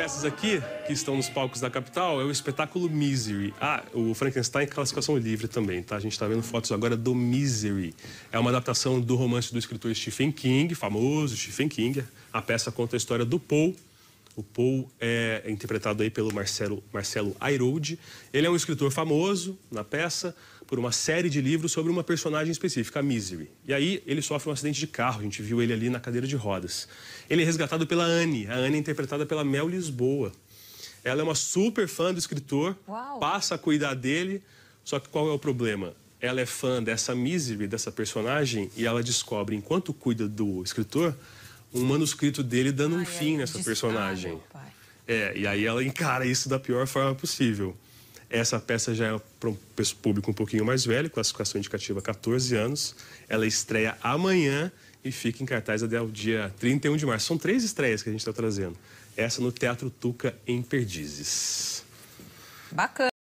peças aqui que estão nos palcos da capital é o espetáculo Misery. Ah, o Frankenstein em classificação livre também, tá? A gente está vendo fotos agora do Misery. É uma adaptação do romance do escritor Stephen King, famoso Stephen King. A peça conta a história do Paul, o Paul é interpretado aí pelo Marcelo, Marcelo Ele é um escritor famoso na peça por uma série de livros sobre uma personagem específica, a Misery. E aí ele sofre um acidente de carro, a gente viu ele ali na cadeira de rodas. Ele é resgatado pela Anne, a Anne é interpretada pela Mel Lisboa. Ela é uma super fã do escritor, Uau. passa a cuidar dele, só que qual é o problema? Ela é fã dessa Misery, dessa personagem, e ela descobre, enquanto cuida do escritor, um manuscrito dele dando um fim nessa personagem. é, e aí ela encara isso da pior forma possível. Essa peça já é para um público um pouquinho mais velho, classificação indicativa 14 anos. Ela estreia amanhã e fica em cartaz até o dia 31 de março. São três estreias que a gente está trazendo. Essa no Teatro Tuca, em Perdizes. Bacana.